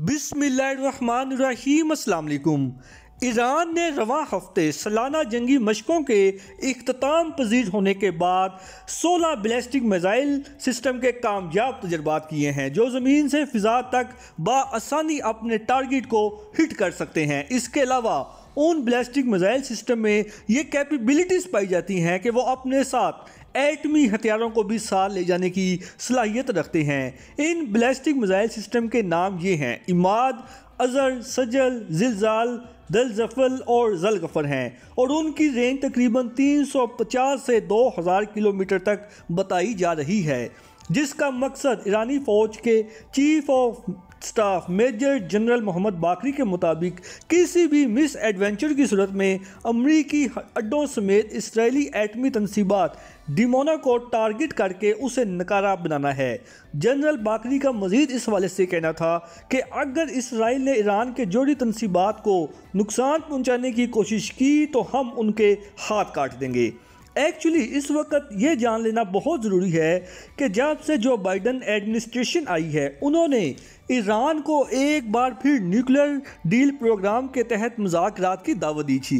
बिसमीम् Iran ने रवा हफ्ते सालाना जंगी मशकों के अख्ताम पजीर होने के बाद 16 बैलिस्टिक मिज़ाइल सिस्टम के कामयाब तजर्बात किए हैं जो ज़मीन से फ़िज़ा तक बासानी अपने टारगेट को हिट कर सकते हैं इसके अलावा उन ब्लास्टिक मिसाइल सिस्टम में ये कैपेबिलिटीज़ पाई जाती हैं कि वो अपने साथ एटमी हथियारों को भी साथ ले जाने की सलाहियत रखते हैं इन ब्लास्टिक मिसाइल सिस्टम के नाम ये हैं इमाद अजर सजल जिलजाल दलजफल और जलगफर हैं और उनकी रेंज तकरीबन 350 से 2000 किलोमीटर तक बताई जा रही है जिसका मकसद ईरानी फौज के chief of staff major general Mohammad Bagheri के मुताबिक किसी भी मिस एडवेंचर की सूरत में अमरीकी अड्डों समेत इसराइली एटमी तनसीबात डिमोना को टारगेट करके उसे नकारा बनाना है जनरल बाकरी का मजीद इस हवाले से कहना था कि अगर इसराइल ने ईरान के जोड़ी तनसीबात को नुकसान पहुंचाने की कोशिश की तो हम उनके हाथ काट देंगे एक्चुअली इस वक्त ये जान लेना बहुत ज़रूरी है कि जब से जो बाइडन एडमिनिस्ट्रेशन आई है उन्होंने ईरान को एक बार फिर न्यूक्लियर डील प्रोग्राम के तहत मुजाकरात की दावत दी थी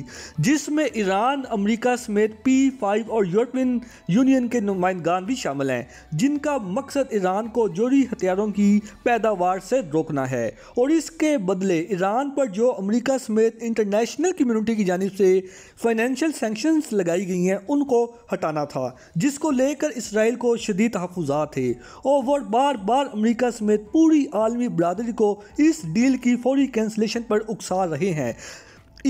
जिसमें ईरान अमेरिका समेत पी फाइव और यूरोपियन यूनियन के नुमाइंदान भी शामिल हैं जिनका मकसद ईरान को जोरी हथियारों की पैदावार से रोकना है और इसके बदले ईरान पर जो अमेरिका समेत इंटरनेशनल कम्यूनिटी की जानब से फाइनेंशियल सेंक्शंस लगाई गई हैं उनको हटाना था जिसको लेकर इसराइल को शदीद तहफात थे और वह बार बार अमरीका समेत पूरी आल आलमी बरदरी को इस डील की फौरी कैंसलेशन पर उकसा रहे हैं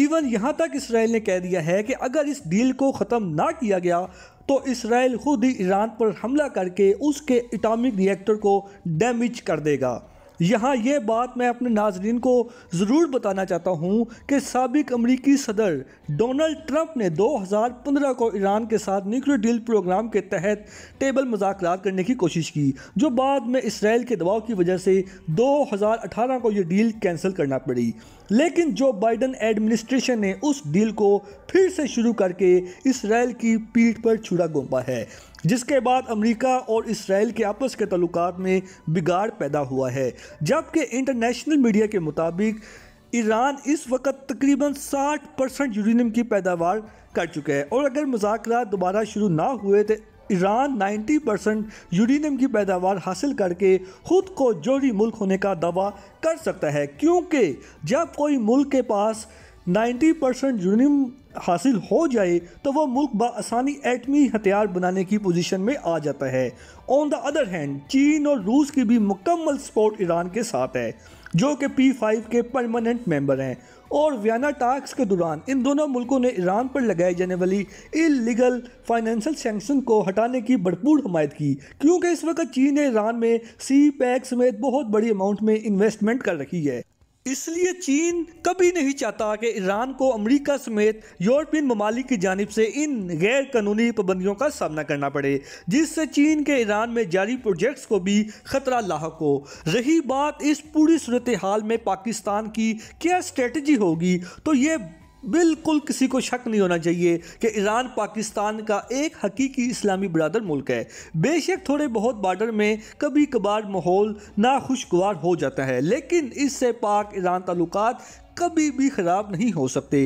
इवन यहाँ तक इसराइल ने कह दिया है कि अगर इस डील को ख़त्म ना किया गया तो इसराइल खुद ही ईरान पर हमला करके उसके इटामिक रिएक्टर को डैमेज कर देगा यहाँ ये बात मैं अपने नाजरीन को ज़रूर बताना चाहता हूँ कि सबक अमरीकी सदर डोनल्ड ट्रंप ने 2015 को ईरान के साथ न्यूक्लियर डील प्रोग्राम के तहत टेबल मजाक करने की कोशिश की जो बाद में इसराइल के दबाव की वजह से 2018 को यह डील कैंसिल करना पड़ी लेकिन जो बाइडन एडमिनिस्ट्रेशन ने उस डील को फिर से शुरू करके इसराइल की पीठ पर छुरा गोपा है जिसके बाद अमेरिका और इसराइल के आपस के तल्लुक में बिगाड़ पैदा हुआ है जबकि इंटरनेशनल मीडिया के मुताबिक ईरान इस वक्त तकरीबन 60 परसेंट यूरेनियम की पैदावार कर चुका है और अगर मुजाकर दोबारा शुरू ना हुए तो ईरान 90 परसेंट यूरेनियम की पैदावार हासिल करके खुद को जोड़ी मुल्क होने का दावा कर सकता है क्योंकि जब कोई मुल्क के पास 90 परसेंट यूरेनियम हासिल हो जाए तो वह मुल्क बसानी एटमी हथियार बनाने की पोजीशन में आ जाता है ऑन द अदर हैंड चीन और रूस की भी मुकम्मल सपोर्ट ईरान के साथ है जो कि पी फाइव के परमानेंट मेंबर हैं और वियना टास्क के दौरान इन दोनों मुल्कों ने ईरान पर लगाई जाने वाली इलीगल फाइनेंशियल सेंक्शन को हटाने की भरपूर हमायत की क्योंकि इस वक्त चीन ने ईरान में सी पैक समेत बहुत बड़ी अमाउंट में इन्वेस्टमेंट कर रखी है इसलिए चीन कभी नहीं चाहता कि ईरान को अमेरिका समेत यूरोपियन ममालिक की जानब से इन गैर कानूनी पाबंदियों का सामना करना पड़े जिससे चीन के ईरान में जारी प्रोजेक्ट्स को भी खतरा लाक हो रही बात इस पूरी सूरत हाल में पाकिस्तान की क्या स्ट्रेटजी होगी तो ये बिल्कुल किसी को शक नहीं होना चाहिए कि ईरान पाकिस्तान का एक हकीकी इस्लामी बरदर मुल्क है बेशक थोड़े बहुत बार्डर में कभी कभार माहौल नाखुशगवार हो जाता है लेकिन इससे पाक ईरान ताल्लुक कभी भी ख़राब नहीं हो सकते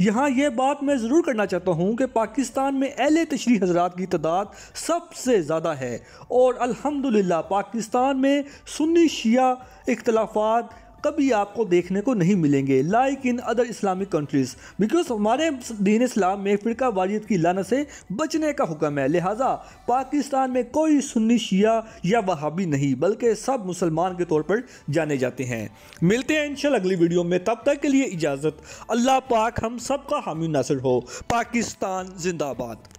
यहाँ यह बात मैं ज़रूर करना चाहता हूँ कि पाकिस्तान में अहल तशरी हजरात की तादाद सबसे ज़्यादा है और अल्हम्दुलिल्लाह पाकिस्तान में सुन्नी शिया इख्तलाफात कभी आपको देखने को नहीं मिलेंगे like in other Islamic countries because हमारे दीन इस्लाम में फ़िरका वारियत की लान से बचने का हुक्म है लिहाजा पाकिस्तान में कोई सुन्नी शिया या वहाबी नहीं बल्कि सब मुसलमान के तौर पर जाने जाते हैं मिलते हैं इंशाल अगली वीडियो में तब तक के लिए इजाज़त अल्लाह पाक हम सबका हामी नासिर हो पाकिस्तान जिंदाबाद